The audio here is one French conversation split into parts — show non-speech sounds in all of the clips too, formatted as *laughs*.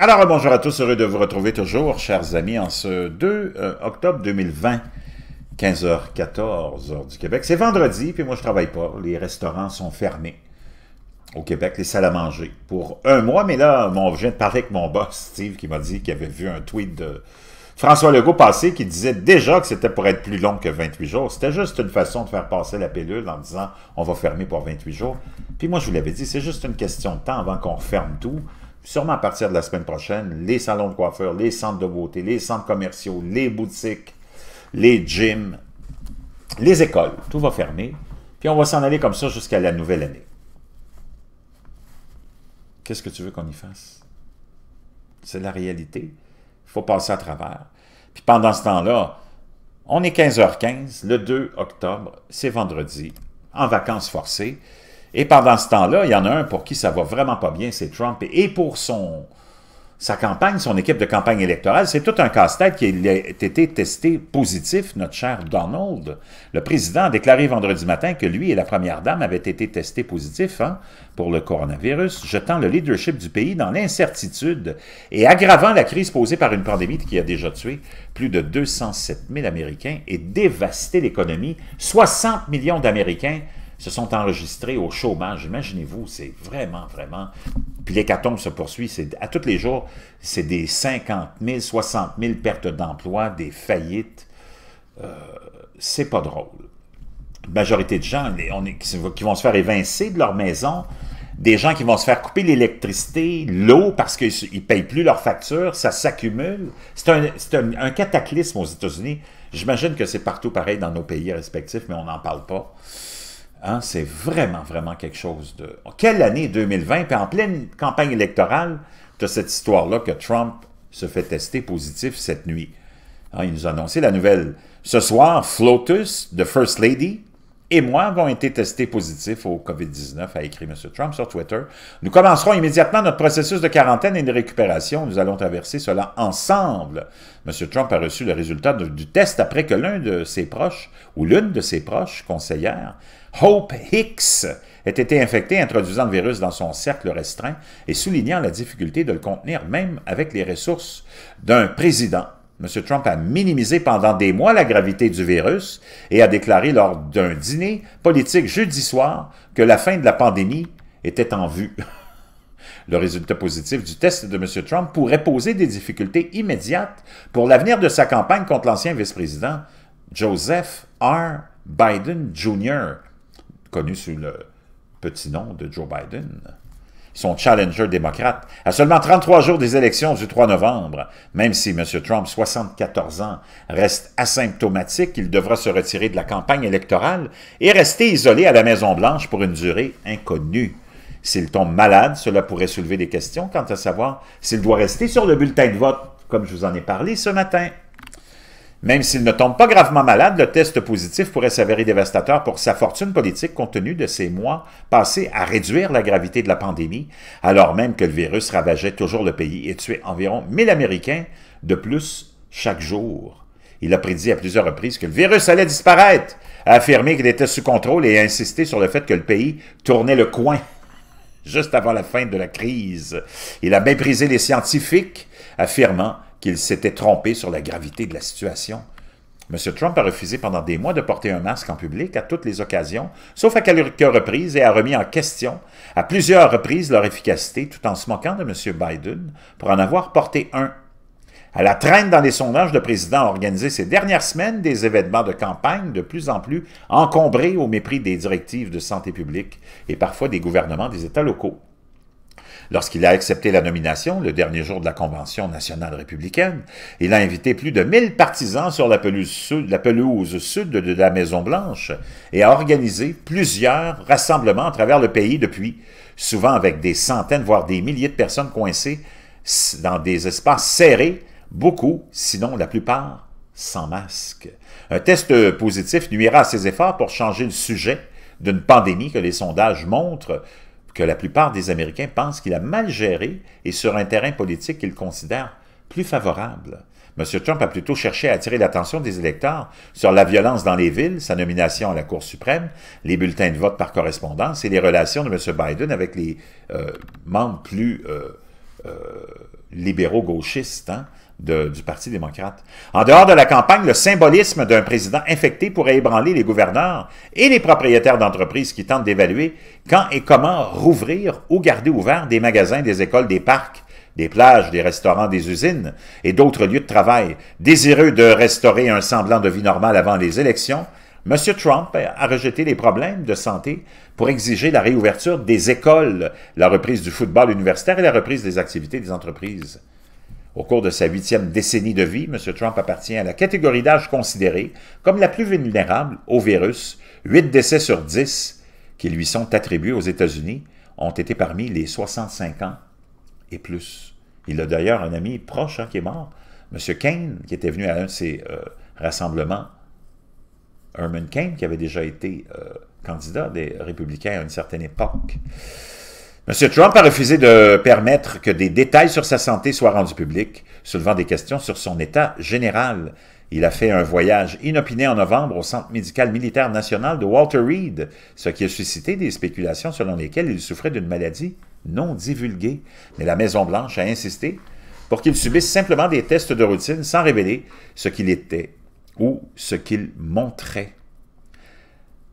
Alors, bonjour à tous, heureux de vous retrouver toujours, chers amis, en ce 2 euh, octobre 2020, 15h14, du Québec. C'est vendredi, puis moi je travaille pas, les restaurants sont fermés au Québec, les salles à manger, pour un mois. Mais là, je viens de parler avec mon boss, Steve, qui m'a dit qu'il avait vu un tweet de François Legault passer qui disait déjà que c'était pour être plus long que 28 jours. C'était juste une façon de faire passer la pilule en disant on va fermer pour 28 jours. Puis moi, je vous l'avais dit, c'est juste une question de temps avant qu'on ferme tout sûrement à partir de la semaine prochaine, les salons de coiffure, les centres de beauté, les centres commerciaux, les boutiques, les gyms, les écoles, tout va fermer. Puis on va s'en aller comme ça jusqu'à la nouvelle année. Qu'est-ce que tu veux qu'on y fasse? C'est la réalité. Il faut passer à travers. Puis pendant ce temps-là, on est 15h15, le 2 octobre, c'est vendredi, en vacances forcées. Et pendant ce temps-là, il y en a un pour qui ça va vraiment pas bien, c'est Trump. Et pour son, sa campagne, son équipe de campagne électorale, c'est tout un casse-tête qui a été testé positif, notre cher Donald. Le président a déclaré vendredi matin que lui et la première dame avaient été testés positifs hein, pour le coronavirus, jetant le leadership du pays dans l'incertitude et aggravant la crise posée par une pandémie qui a déjà tué plus de 207 000 Américains et dévasté l'économie. 60 millions d'Américains se sont enregistrés au chômage. Imaginez-vous, c'est vraiment, vraiment... Puis l'hécatombe se poursuit. À tous les jours, c'est des 50 000, 60 000 pertes d'emploi, des faillites. Euh, c'est pas drôle. majorité de gens on est, qui vont se faire évincer de leur maison, des gens qui vont se faire couper l'électricité, l'eau, parce qu'ils ne payent plus leurs factures, ça s'accumule. C'est un, cataclysme aux États-Unis. J'imagine que c'est partout pareil dans nos pays respectifs, mais on n'en parle pas. Hein? c'est vraiment, vraiment quelque chose de... Quelle année 2020, puis en pleine campagne électorale, tu as cette histoire-là que Trump se fait tester positif cette nuit. Hein, il nous a annoncé la nouvelle. Ce soir, Flotus, The First Lady, et moi avons été testés positifs au COVID-19, a écrit M. Trump sur Twitter. Nous commencerons immédiatement notre processus de quarantaine et de récupération. Nous allons traverser cela ensemble. M. Trump a reçu le résultat du test après que l'un de ses proches, ou l'une de ses proches conseillères, Hope Hicks, ait été infectée, introduisant le virus dans son cercle restreint et soulignant la difficulté de le contenir même avec les ressources d'un président M. Trump a minimisé pendant des mois la gravité du virus et a déclaré lors d'un dîner politique jeudi soir que la fin de la pandémie était en vue. *laughs* Le résultat positif du test de M. Trump pourrait poser des difficultés immédiates pour l'avenir de sa campagne contre l'ancien vice-président Joseph R. Biden Jr., connu sous le petit nom de Joe Biden son challenger démocrate, à seulement 33 jours des élections du 3 novembre. Même si M. Trump, 74 ans, reste asymptomatique, il devra se retirer de la campagne électorale et rester isolé à la Maison-Blanche pour une durée inconnue. S'il tombe malade, cela pourrait soulever des questions quant à savoir s'il doit rester sur le bulletin de vote, comme je vous en ai parlé ce matin. Même s'il ne tombe pas gravement malade, le test positif pourrait s'avérer dévastateur pour sa fortune politique compte tenu de ses mois passés à réduire la gravité de la pandémie, alors même que le virus ravageait toujours le pays et tuait environ 1000 Américains de plus chaque jour. Il a prédit à plusieurs reprises que le virus allait disparaître, a affirmé qu'il était sous contrôle et a insisté sur le fait que le pays tournait le coin *laughs* juste avant la fin de la crise. Il a méprisé les scientifiques, affirmant qu'il s'était trompé sur la gravité de la situation. M. Trump a refusé pendant des mois de porter un masque en public à toutes les occasions, sauf à quelques reprises, et a remis en question à plusieurs reprises leur efficacité tout en se moquant de M. Biden pour en avoir porté un. À la traîne dans les sondages, le président a organisé ces dernières semaines des événements de campagne de plus en plus encombrés au mépris des directives de santé publique et parfois des gouvernements des États locaux. Lorsqu'il a accepté la nomination, le dernier jour de la Convention nationale républicaine, il a invité plus de 1000 partisans sur la pelouse sud, la pelouse sud de la Maison-Blanche et a organisé plusieurs rassemblements à travers le pays depuis, souvent avec des centaines, voire des milliers de personnes coincées dans des espaces serrés, beaucoup, sinon la plupart, sans masque. Un test positif nuira à ses efforts pour changer le sujet d'une pandémie que les sondages montrent que la plupart des Américains pensent qu'il a mal géré et sur un terrain politique qu'ils considèrent plus favorable. M. Trump a plutôt cherché à attirer l'attention des électeurs sur la violence dans les villes, sa nomination à la Cour suprême, les bulletins de vote par correspondance et les relations de M. Biden avec les euh, membres plus euh, euh, libéraux gauchistes. Hein du Parti démocrate. En dehors de la campagne, le symbolisme d'un président infecté pourrait ébranler les gouverneurs et les propriétaires d'entreprises qui tentent d'évaluer quand et comment rouvrir ou garder ouvert des magasins, des écoles, des parcs, des plages, des restaurants, des usines et d'autres lieux de travail. Désireux de restaurer un semblant de vie normale avant les élections, M. Trump a rejeté les problèmes de santé pour exiger la réouverture des écoles, la reprise du football universitaire et la reprise des activités des entreprises. Au cours de sa huitième décennie de vie, M. Trump appartient à la catégorie d'âge considérée comme la plus vulnérable au virus. Huit décès sur dix qui lui sont attribués aux États-Unis ont été parmi les 65 ans et plus. Il a d'ailleurs un ami proche hein, qui est mort, M. Kane, qui était venu à un de ses euh, rassemblements. Herman Kane, qui avait déjà été euh, candidat des républicains à une certaine époque. M. Trump a refusé de permettre que des détails sur sa santé soient rendus publics, soulevant des questions sur son état général. Il a fait un voyage inopiné en novembre au Centre médical militaire national de Walter Reed, ce qui a suscité des spéculations selon lesquelles il souffrait d'une maladie non divulguée. Mais la Maison-Blanche a insisté pour qu'il subisse simplement des tests de routine sans révéler ce qu'il était ou ce qu'il montrait.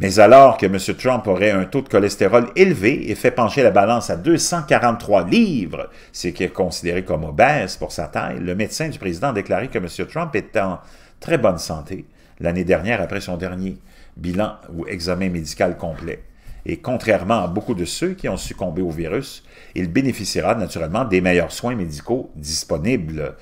Mais alors que M. Trump aurait un taux de cholestérol élevé et fait pencher la balance à 243 livres, ce qui est considéré comme obèse pour sa taille, le médecin du président a déclaré que M. Trump était en très bonne santé l'année dernière après son dernier bilan ou examen médical complet. Et contrairement à beaucoup de ceux qui ont succombé au virus, il bénéficiera naturellement des meilleurs soins médicaux disponibles.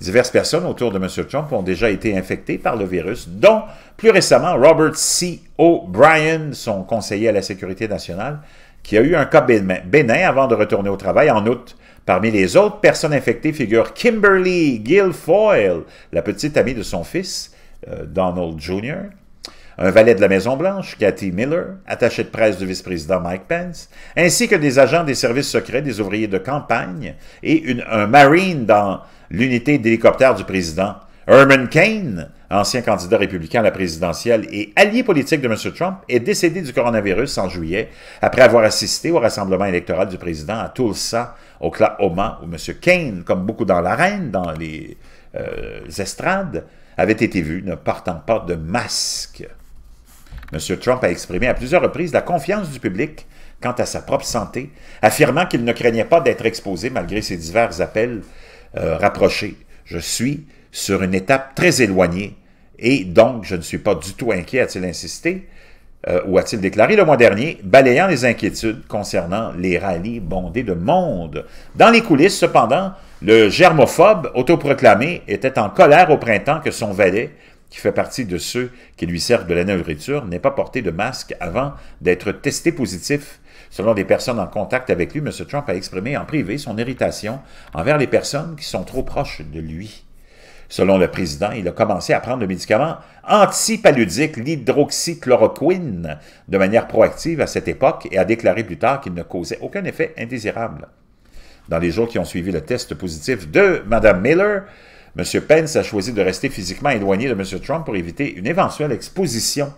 Diverses personnes autour de M. Trump ont déjà été infectées par le virus, dont plus récemment Robert C. O'Brien, son conseiller à la sécurité nationale, qui a eu un cas bénin avant de retourner au travail en août. Parmi les autres personnes infectées figurent Kimberly Guilfoyle, la petite amie de son fils, euh, Donald Jr., un valet de la Maison-Blanche, Cathy Miller, attaché de presse du vice-président Mike Pence, ainsi que des agents des services secrets des ouvriers de campagne et un Marine dans l'unité d'hélicoptère du président. Herman Kane, ancien candidat républicain à la présidentielle et allié politique de M. Trump, est décédé du coronavirus en juillet après avoir assisté au rassemblement électoral du président à Tulsa, Oklahoma, où M. Kane, comme beaucoup dans l'arène, dans les euh, estrades, avait été vu ne portant pas de masque. M. Trump a exprimé à plusieurs reprises la confiance du public quant à sa propre santé, affirmant qu'il ne craignait pas d'être exposé malgré ses divers appels euh, rapprochés. Je suis sur une étape très éloignée et donc je ne suis pas du tout inquiet, a-t-il insisté, euh, ou a-t-il déclaré le mois dernier, balayant les inquiétudes concernant les rallyes bondées de monde. Dans les coulisses, cependant, le germophobe autoproclamé était en colère au printemps que son valet qui fait partie de ceux qui lui servent de la nourriture, n'est pas porté de masque avant d'être testé positif. Selon des personnes en contact avec lui, M. Trump a exprimé en privé son irritation envers les personnes qui sont trop proches de lui. Selon le président, il a commencé à prendre le médicament antipaludique, l'hydroxychloroquine, de manière proactive à cette époque et a déclaré plus tard qu'il ne causait aucun effet indésirable. Dans les jours qui ont suivi le test positif de Mme Miller, M. Pence a choisi de rester physiquement éloigné de M. Trump pour éviter une éventuelle exposition,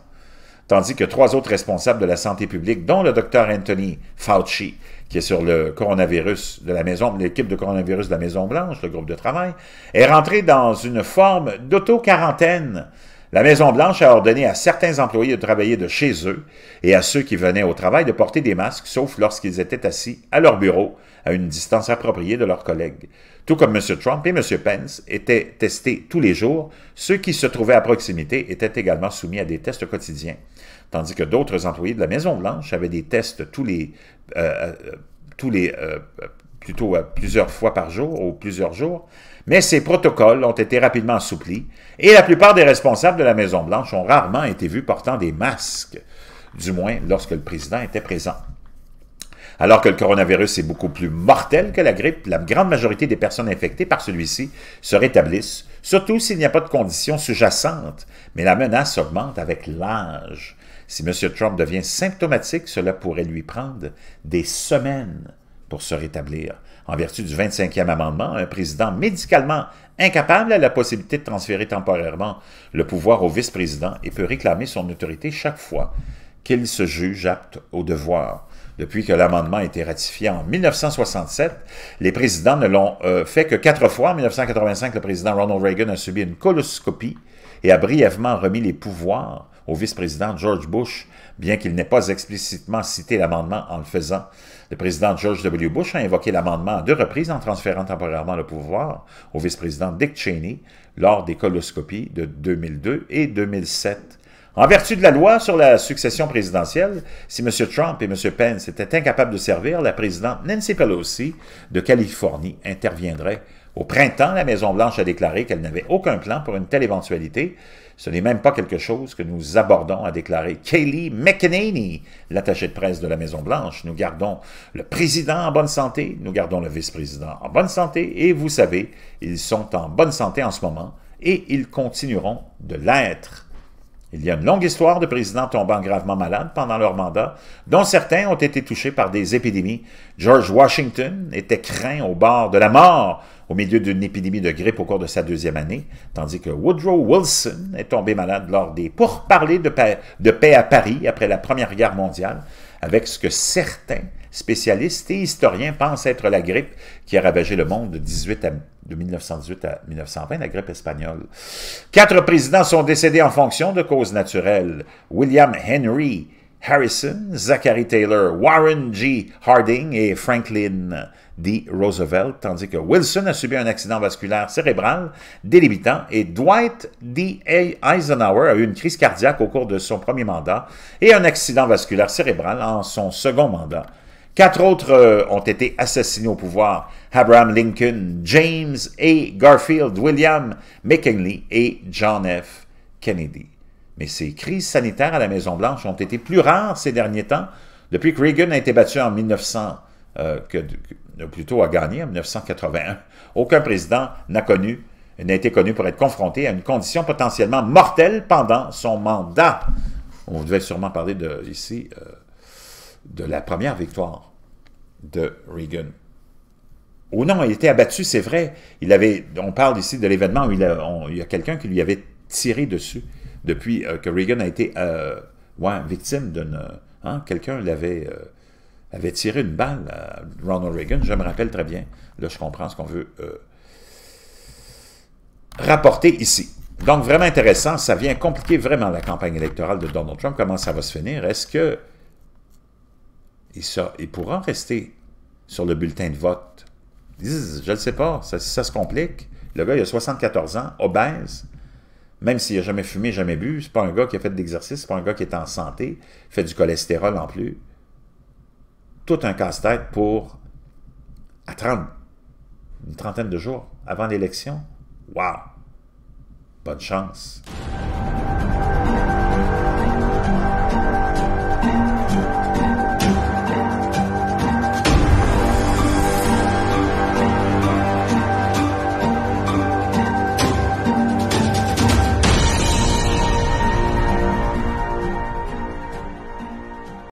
tandis que trois autres responsables de la santé publique, dont le Dr Anthony Fauci, qui est sur le coronavirus de la maison, l'équipe de coronavirus de la Maison-Blanche, le groupe de travail, est rentré dans une forme d'auto-quarantaine. La Maison-Blanche a ordonné à certains employés de travailler de chez eux et à ceux qui venaient au travail de porter des masques, sauf lorsqu'ils étaient assis à leur bureau, à une distance appropriée de leurs collègues. Tout comme M. Trump et M. Pence étaient testés tous les jours, ceux qui se trouvaient à proximité étaient également soumis à des tests quotidiens, tandis que d'autres employés de la Maison-Blanche avaient des tests tous les, euh, euh, tous les euh, plutôt plusieurs fois par jour ou plusieurs jours, mais ces protocoles ont été rapidement assouplis et la plupart des responsables de la Maison-Blanche ont rarement été vus portant des masques, du moins lorsque le président était présent. Alors que le coronavirus est beaucoup plus mortel que la grippe, la grande majorité des personnes infectées par celui-ci se rétablissent, surtout s'il n'y a pas de conditions sous-jacentes. Mais la menace augmente avec l'âge. Si M. Trump devient symptomatique, cela pourrait lui prendre des semaines pour se rétablir. En vertu du 25e amendement, un président médicalement incapable a la possibilité de transférer temporairement le pouvoir au vice-président et peut réclamer son autorité chaque fois qu'il se juge apte au devoir. Depuis que l'amendement a été ratifié en 1967, les présidents ne l'ont euh, fait que quatre fois. En 1985, le président Ronald Reagan a subi une coloscopie et a brièvement remis les pouvoirs au vice-président George Bush, bien qu'il n'ait pas explicitement cité l'amendement en le faisant. Le président George W. Bush a invoqué l'amendement à deux reprises en transférant temporairement le pouvoir au vice-président Dick Cheney lors des coloscopies de 2002 et 2007. En vertu de la loi sur la succession présidentielle, si M. Trump et M. Pence étaient incapables de servir, la présidente Nancy Pelosi de Californie interviendrait. Au printemps, la Maison-Blanche a déclaré qu'elle n'avait aucun plan pour une telle éventualité. Ce n'est même pas quelque chose que nous abordons, a déclaré Kelly McEnany, l'attachée de presse de la Maison-Blanche. Nous gardons le président en bonne santé, nous gardons le vice-président en bonne santé, et vous savez, ils sont en bonne santé en ce moment, et ils continueront de l'être. Il y a une longue histoire de présidents tombant gravement malades pendant leur mandat, dont certains ont été touchés par des épidémies. George Washington était craint au bord de la mort au milieu d'une épidémie de grippe au cours de sa deuxième année, tandis que Woodrow Wilson est tombé malade lors des pourparlers de paix, de paix à Paris après la Première Guerre mondiale, avec ce que certains spécialistes et historiens pensent être la grippe qui a ravagé le monde de, 18 à, 1918 à 1920, la grippe espagnole. Quatre présidents sont décédés en fonction de causes naturelles. William Henry Harrison, Zachary Taylor, Warren G. Harding et Franklin D. Roosevelt, tandis que Wilson a subi un accident vasculaire cérébral délimitant et Dwight D. Eisenhower a eu une crise cardiaque au cours de son premier mandat et un accident vasculaire cérébral en son second mandat. Quatre autres euh, ont été assassinés au pouvoir. Abraham Lincoln, James A. Garfield, William McKinley et John F. Kennedy. Mais ces crises sanitaires à la Maison-Blanche ont été plus rares ces derniers temps, depuis que Reagan a été battu en 1900, euh, que, plutôt a gagné en 1981. Aucun président n'a connu n'a été connu pour être confronté à une condition potentiellement mortelle pendant son mandat. On devait sûrement parler de, ici, euh, de la première victoire de Reagan. Oh non, il était abattu, c'est vrai. Il avait, on parle ici de l'événement où il, il y a quelqu'un qui lui avait tiré dessus depuis euh, que Reagan a été euh, victime d'une... Euh, hein, quelqu'un l'avait avait tiré une balle à Ronald Reagan, je me rappelle très bien. Là, je comprends ce qu'on veut rapporter ici. Donc, vraiment intéressant. Ça vient compliquer vraiment la campagne électorale de Donald Trump. Comment ça va se finir? Est-ce que et, ça, pourra rester sur le bulletin de vote, je ne sais pas, ça, se complique. Le gars, il a 74 ans, obèse, même s'il n'a jamais fumé, jamais bu, c'est pas un gars qui a fait d'exercice, c'est pas un gars qui est en santé, fait du cholestérol en plus. Tout un casse-tête pour à 30, une trentaine de jours avant l'élection. Wow! Bonne chance!